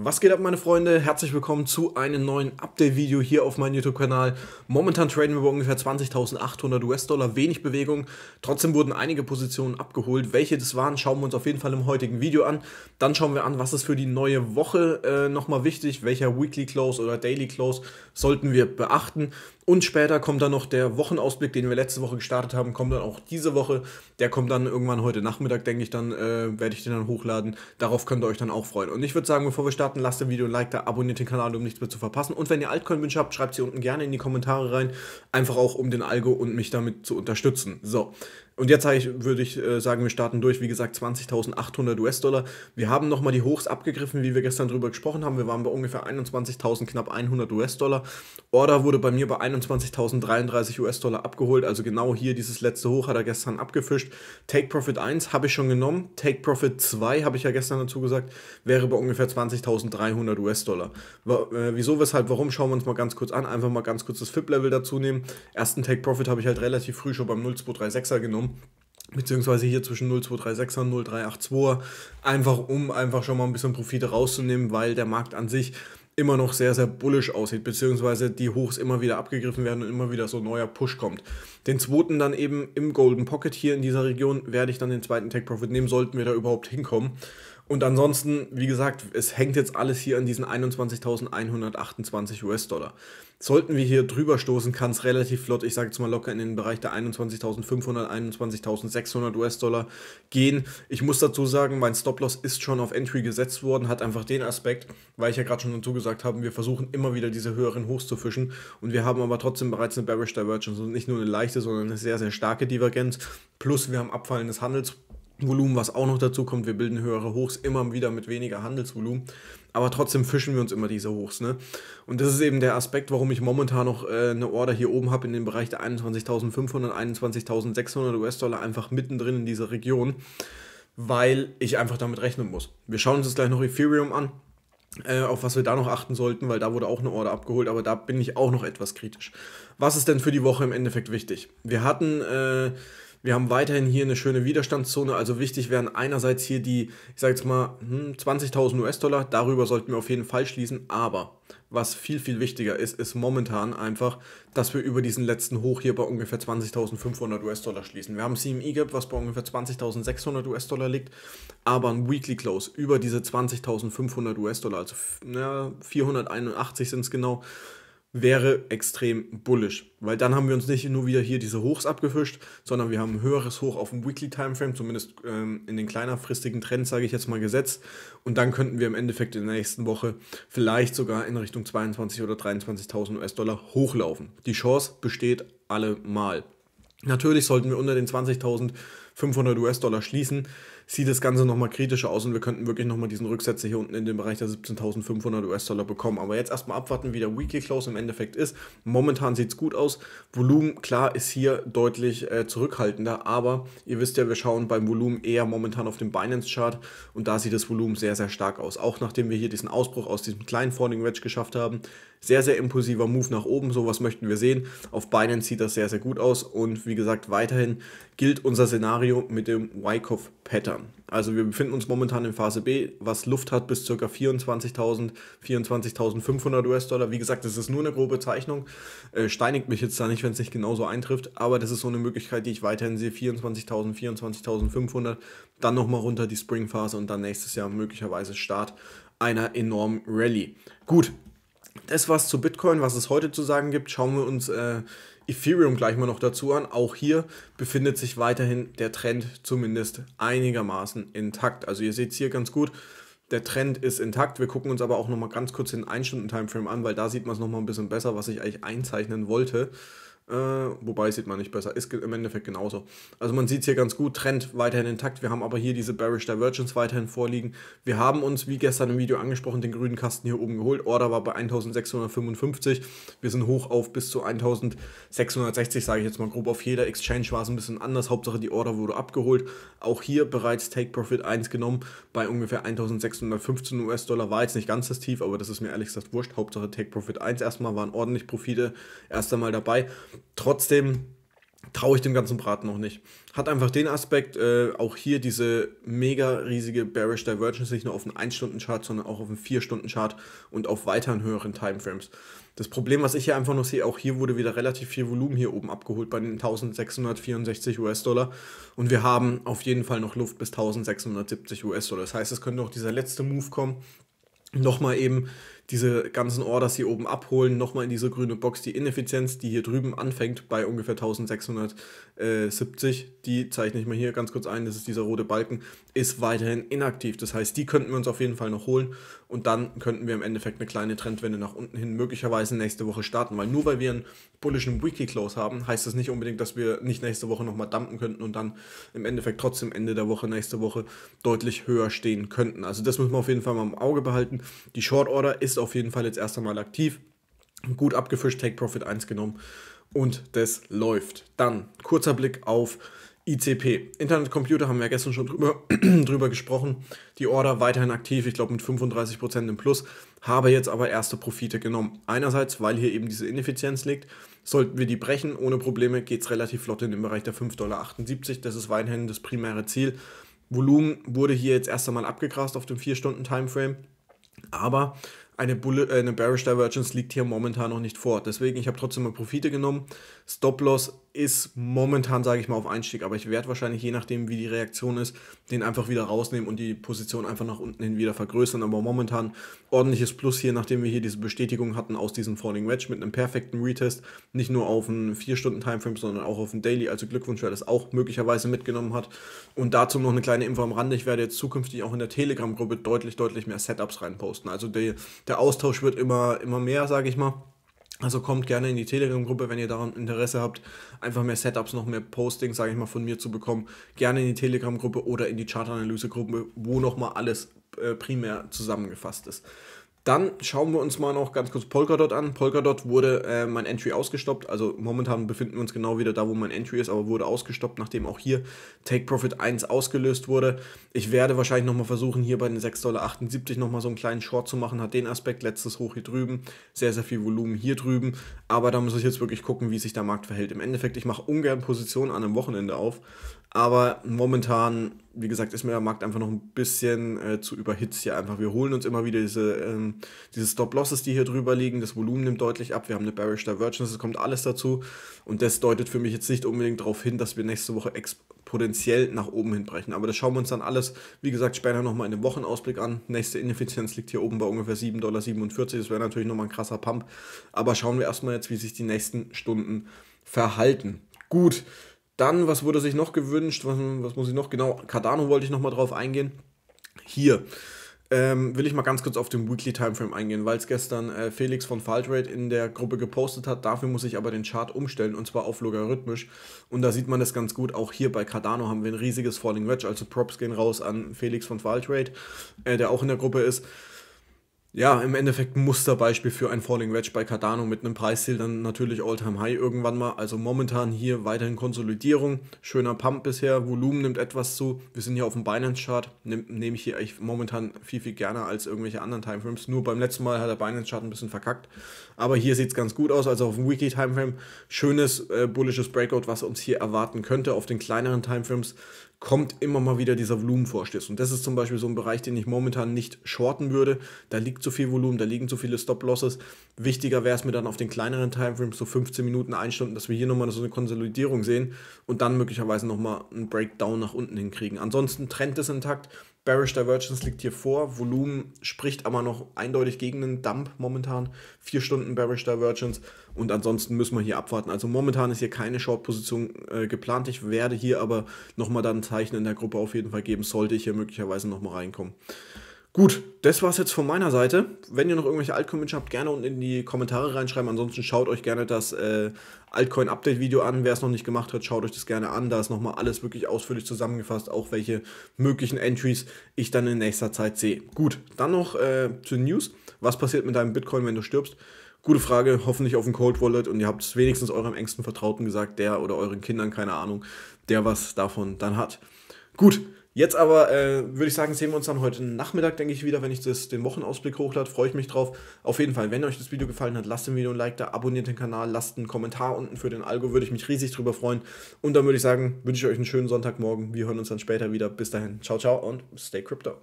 Was geht ab, meine Freunde? Herzlich willkommen zu einem neuen Update-Video hier auf meinem YouTube-Kanal. Momentan traden wir bei ungefähr 20.800 US-Dollar, wenig Bewegung. Trotzdem wurden einige Positionen abgeholt. Welche das waren, schauen wir uns auf jeden Fall im heutigen Video an. Dann schauen wir an, was ist für die neue Woche äh, nochmal wichtig, welcher Weekly Close oder Daily Close sollten wir beachten. Und später kommt dann noch der Wochenausblick, den wir letzte Woche gestartet haben, kommt dann auch diese Woche. Der kommt dann irgendwann heute Nachmittag, denke ich, dann äh, werde ich den dann hochladen. Darauf könnt ihr euch dann auch freuen. Und ich würde sagen, bevor wir starten, lasst ein Video ein Like da, abonniert den Kanal, um nichts mehr zu verpassen. Und wenn ihr Altcoin-Wünsche habt, schreibt sie unten gerne in die Kommentare rein. Einfach auch, um den Algo und mich damit zu unterstützen. So, und jetzt ich, würde ich äh, sagen, wir starten durch, wie gesagt, 20.800 US-Dollar. Wir haben nochmal die Hochs abgegriffen, wie wir gestern drüber gesprochen haben. Wir waren bei ungefähr 21.000, knapp 100 US-Dollar. Order wurde bei mir bei 21.033 US-Dollar abgeholt, also genau hier dieses letzte Hoch hat er gestern abgefischt. Take Profit 1 habe ich schon genommen, Take Profit 2 habe ich ja gestern dazu gesagt, wäre bei ungefähr 20.300 US-Dollar. Äh, wieso, weshalb, warum, schauen wir uns mal ganz kurz an. Einfach mal ganz kurz das FIP-Level dazu nehmen. Ersten Take Profit habe ich halt relativ früh schon beim 0.236er genommen beziehungsweise hier zwischen 0236er und 0382er, einfach um einfach schon mal ein bisschen Profite rauszunehmen, weil der Markt an sich immer noch sehr, sehr bullisch aussieht, beziehungsweise die Hochs immer wieder abgegriffen werden und immer wieder so ein neuer Push kommt. Den zweiten dann eben im Golden Pocket hier in dieser Region werde ich dann den zweiten Take Profit nehmen, sollten wir da überhaupt hinkommen. Und ansonsten, wie gesagt, es hängt jetzt alles hier an diesen 21.128 US-Dollar. Sollten wir hier drüber stoßen, kann es relativ flott, ich sage jetzt mal locker in den Bereich der 21.500, 21.600 US-Dollar gehen. Ich muss dazu sagen, mein Stop-Loss ist schon auf Entry gesetzt worden, hat einfach den Aspekt, weil ich ja gerade schon dazu gesagt habe, wir versuchen immer wieder diese höheren Hochs zu fischen und wir haben aber trotzdem bereits eine Bearish Divergence und nicht nur eine leichte, sondern eine sehr, sehr starke Divergenz. Plus wir haben abfallendes Handels Volumen, was auch noch dazu kommt. Wir bilden höhere Hochs immer wieder mit weniger Handelsvolumen, aber trotzdem fischen wir uns immer diese Hochs. Ne? Und das ist eben der Aspekt, warum ich momentan noch äh, eine Order hier oben habe in dem Bereich der 21.500, 21.600 US-Dollar, einfach mittendrin in dieser Region, weil ich einfach damit rechnen muss. Wir schauen uns jetzt gleich noch Ethereum an. Äh, auf was wir da noch achten sollten, weil da wurde auch eine Order abgeholt, aber da bin ich auch noch etwas kritisch. Was ist denn für die Woche im Endeffekt wichtig? Wir hatten äh, wir haben weiterhin hier eine schöne Widerstandszone, also wichtig wären einerseits hier die, ich sage jetzt mal, 20.000 hm, US-Dollar, darüber sollten wir auf jeden Fall schließen, aber was viel, viel wichtiger ist, ist momentan einfach, dass wir über diesen letzten Hoch hier bei ungefähr 20.500 US-Dollar schließen. Wir haben CME Gap, was bei ungefähr 20.600 US-Dollar liegt, aber ein Weekly Close über diese 20.500 US-Dollar, also 481 sind es genau, wäre extrem bullish, weil dann haben wir uns nicht nur wieder hier diese Hochs abgefischt, sondern wir haben ein höheres Hoch auf dem Weekly Timeframe, zumindest ähm, in den kleinerfristigen Trends, sage ich jetzt mal, gesetzt. Und dann könnten wir im Endeffekt in der nächsten Woche vielleicht sogar in Richtung 22 oder 23.000 US-Dollar hochlaufen. Die Chance besteht allemal. Natürlich sollten wir unter den 20.000 500 US-Dollar schließen, sieht das Ganze nochmal kritischer aus und wir könnten wirklich nochmal diesen Rücksetzer hier unten in den Bereich der 17.500 US-Dollar bekommen. Aber jetzt erstmal abwarten, wie der Weekly Close im Endeffekt ist. Momentan sieht es gut aus. Volumen, klar, ist hier deutlich äh, zurückhaltender, aber ihr wisst ja, wir schauen beim Volumen eher momentan auf den Binance-Chart und da sieht das Volumen sehr, sehr stark aus. Auch nachdem wir hier diesen Ausbruch aus diesem kleinen Falling Wedge geschafft haben. Sehr, sehr impulsiver Move nach oben, sowas möchten wir sehen. Auf Binance sieht das sehr, sehr gut aus und wie gesagt, weiterhin gilt unser Szenario Szenario mit dem Wyckoff Pattern. Also wir befinden uns momentan in Phase B, was Luft hat bis ca. 24.000, 24.500 US-Dollar. Wie gesagt, das ist nur eine grobe Zeichnung. Äh, steinigt mich jetzt da nicht, wenn es nicht genauso eintrifft, aber das ist so eine Möglichkeit, die ich weiterhin sehe. 24.000, 24.500, dann nochmal runter die Spring-Phase und dann nächstes Jahr möglicherweise Start einer enormen Rallye. Gut, das war's zu Bitcoin, was es heute zu sagen gibt. Schauen wir uns äh, Ethereum gleich mal noch dazu an. Auch hier befindet sich weiterhin der Trend zumindest einigermaßen intakt. Also ihr seht es hier ganz gut. Der Trend ist intakt. Wir gucken uns aber auch nochmal ganz kurz den 1-Stunden-Timeframe an, weil da sieht man es nochmal ein bisschen besser, was ich eigentlich einzeichnen wollte. Äh, wobei sieht man nicht besser. Ist im Endeffekt genauso. Also man sieht es hier ganz gut. Trend weiterhin intakt. Wir haben aber hier diese Bearish Divergence weiterhin vorliegen. Wir haben uns, wie gestern im Video angesprochen, den grünen Kasten hier oben geholt. Order war bei 1655. Wir sind hoch auf bis zu 1660, sage ich jetzt mal grob. Auf jeder Exchange war es ein bisschen anders. Hauptsache die Order wurde abgeholt. Auch hier bereits Take Profit 1 genommen bei ungefähr 1615 US-Dollar. War jetzt nicht ganz das Tief, aber das ist mir ehrlich gesagt wurscht. Hauptsache Take Profit 1 erstmal waren ordentlich Profite erst einmal dabei. Trotzdem traue ich dem ganzen Braten noch nicht. Hat einfach den Aspekt, äh, auch hier diese mega riesige Bearish Divergence, nicht nur auf einen 1-Stunden-Chart, sondern auch auf einen 4-Stunden-Chart und auf weiteren höheren Timeframes. Das Problem, was ich hier einfach noch sehe, auch hier wurde wieder relativ viel Volumen hier oben abgeholt bei den 1664 US-Dollar und wir haben auf jeden Fall noch Luft bis 1670 US-Dollar. Das heißt, es könnte auch dieser letzte Move kommen, nochmal eben diese ganzen Orders hier oben abholen, nochmal in diese grüne Box die Ineffizienz, die hier drüben anfängt bei ungefähr 1670, die zeichne ich mal hier ganz kurz ein, das ist dieser rote Balken, ist weiterhin inaktiv. Das heißt, die könnten wir uns auf jeden Fall noch holen und dann könnten wir im Endeffekt eine kleine Trendwende nach unten hin möglicherweise nächste Woche starten, weil nur weil wir einen bullischen Wiki-Close haben, heißt das nicht unbedingt, dass wir nicht nächste Woche nochmal dumpen könnten und dann im Endeffekt trotzdem Ende der Woche, nächste Woche deutlich höher stehen könnten. Also das muss man auf jeden Fall mal im Auge behalten. Die Short Order ist auf jeden Fall jetzt erst einmal aktiv. Gut abgefischt, Take Profit 1 genommen und das läuft. Dann kurzer Blick auf ICP. Internetcomputer haben wir gestern schon drüber, drüber gesprochen. Die Order weiterhin aktiv, ich glaube mit 35% im Plus, habe jetzt aber erste Profite genommen. Einerseits, weil hier eben diese Ineffizienz liegt. Sollten wir die brechen, ohne Probleme geht es relativ flott in den Bereich der 5,78 Dollar. Das ist weiterhin das primäre Ziel. Volumen wurde hier jetzt erst einmal abgegrast auf dem 4-Stunden-Timeframe. Aber eine, Bullet, äh, eine Bearish Divergence liegt hier momentan noch nicht vor. Deswegen, ich habe trotzdem mal Profite genommen. Stop-Loss ist momentan, sage ich mal, auf Einstieg, aber ich werde wahrscheinlich, je nachdem, wie die Reaktion ist, den einfach wieder rausnehmen und die Position einfach nach unten hin wieder vergrößern. Aber momentan ordentliches Plus hier, nachdem wir hier diese Bestätigung hatten aus diesem Falling Wedge mit einem perfekten Retest, nicht nur auf einen 4-Stunden-Timeframe, sondern auch auf einen Daily. Also Glückwunsch, wer das auch möglicherweise mitgenommen hat. Und dazu noch eine kleine Info am Rande. Ich werde jetzt zukünftig auch in der Telegram-Gruppe deutlich, deutlich mehr Setups reinposten. Also der, der Austausch wird immer, immer mehr, sage ich mal. Also kommt gerne in die Telegram-Gruppe, wenn ihr daran Interesse habt, einfach mehr Setups, noch mehr Postings, sage ich mal, von mir zu bekommen. Gerne in die Telegram-Gruppe oder in die chart analyse gruppe wo nochmal alles äh, primär zusammengefasst ist. Dann schauen wir uns mal noch ganz kurz Polkadot an. Polkadot wurde äh, mein Entry ausgestoppt. Also momentan befinden wir uns genau wieder da, wo mein Entry ist, aber wurde ausgestoppt, nachdem auch hier Take Profit 1 ausgelöst wurde. Ich werde wahrscheinlich nochmal versuchen, hier bei den 6,78 Dollar nochmal so einen kleinen Short zu machen. Hat den Aspekt, letztes Hoch hier drüben, sehr, sehr viel Volumen hier drüben. Aber da muss ich jetzt wirklich gucken, wie sich der Markt verhält. Im Endeffekt, ich mache ungern Positionen an einem Wochenende auf, aber momentan, wie gesagt, ist mir der Markt einfach noch ein bisschen äh, zu überhitzt hier einfach. Wir holen uns immer wieder diese, ähm, diese Stop-Losses, die hier drüber liegen. Das Volumen nimmt deutlich ab. Wir haben eine Bearish Divergence, es kommt alles dazu. Und das deutet für mich jetzt nicht unbedingt darauf hin, dass wir nächste Woche exponentiell nach oben hinbrechen. Aber das schauen wir uns dann alles, wie gesagt, später nochmal in den Wochenausblick an. Nächste Ineffizienz liegt hier oben bei ungefähr 7,47 Dollar. Das wäre natürlich nochmal ein krasser Pump. Aber schauen wir erstmal jetzt, wie sich die nächsten Stunden verhalten. Gut, dann, was wurde sich noch gewünscht? Was, was muss ich noch? Genau, Cardano wollte ich nochmal drauf eingehen. Hier ähm, will ich mal ganz kurz auf den Weekly Timeframe eingehen, weil es gestern äh, Felix von Faltrate in der Gruppe gepostet hat. Dafür muss ich aber den Chart umstellen und zwar auf logarithmisch. Und da sieht man das ganz gut. Auch hier bei Cardano haben wir ein riesiges Falling Wedge. Also Props gehen raus an Felix von Faltrate, äh, der auch in der Gruppe ist ja, im Endeffekt Musterbeispiel für ein Falling Wedge bei Cardano mit einem Preisziel dann natürlich All-Time High irgendwann mal. Also momentan hier weiterhin Konsolidierung, schöner Pump bisher, Volumen nimmt etwas zu. Wir sind hier auf dem Binance-Chart, nehme nehm ich hier echt momentan viel, viel gerne als irgendwelche anderen Timeframes. Nur beim letzten Mal hat der Binance-Chart ein bisschen verkackt. Aber hier sieht es ganz gut aus, also auf dem Weekly-Timeframe schönes äh, bullisches Breakout, was uns hier erwarten könnte. Auf den kleineren Timeframes kommt immer mal wieder dieser Volumenvorstoß. Und das ist zum Beispiel so ein Bereich, den ich momentan nicht shorten würde. Da liegt zu viel Volumen, da liegen zu viele Stop-Losses. Wichtiger wäre es mir dann auf den kleineren Timeframes, so 15 Minuten, 1 Stunden, dass wir hier nochmal so eine Konsolidierung sehen und dann möglicherweise nochmal einen Breakdown nach unten hinkriegen. Ansonsten Trend ist intakt, Bearish Divergence liegt hier vor. Volumen spricht aber noch eindeutig gegen den Dump momentan. Vier Stunden Bearish Divergence und ansonsten müssen wir hier abwarten. Also momentan ist hier keine Short-Position äh, geplant. Ich werde hier aber nochmal dann ein Zeichen in der Gruppe auf jeden Fall geben, sollte ich hier möglicherweise nochmal reinkommen. Gut, das war's jetzt von meiner Seite. Wenn ihr noch irgendwelche Altcoin-Wünsche habt, gerne unten in die Kommentare reinschreiben. Ansonsten schaut euch gerne das äh, Altcoin-Update-Video an. Wer es noch nicht gemacht hat, schaut euch das gerne an. Da ist nochmal alles wirklich ausführlich zusammengefasst, auch welche möglichen Entries ich dann in nächster Zeit sehe. Gut, dann noch äh, zu den News. Was passiert mit deinem Bitcoin, wenn du stirbst? Gute Frage, hoffentlich auf dem Cold Wallet und ihr habt es wenigstens eurem engsten Vertrauten gesagt, der oder euren Kindern, keine Ahnung, der was davon dann hat. Gut, Jetzt aber äh, würde ich sagen, sehen wir uns dann heute Nachmittag, denke ich, wieder, wenn ich das, den Wochenausblick hochlade. Freue ich mich drauf. Auf jeden Fall, wenn euch das Video gefallen hat, lasst dem Video ein Like da, abonniert den Kanal, lasst einen Kommentar unten für den Algo, würde ich mich riesig drüber freuen. Und dann würde ich sagen, wünsche ich euch einen schönen Sonntagmorgen. Wir hören uns dann später wieder. Bis dahin, ciao, ciao und stay crypto.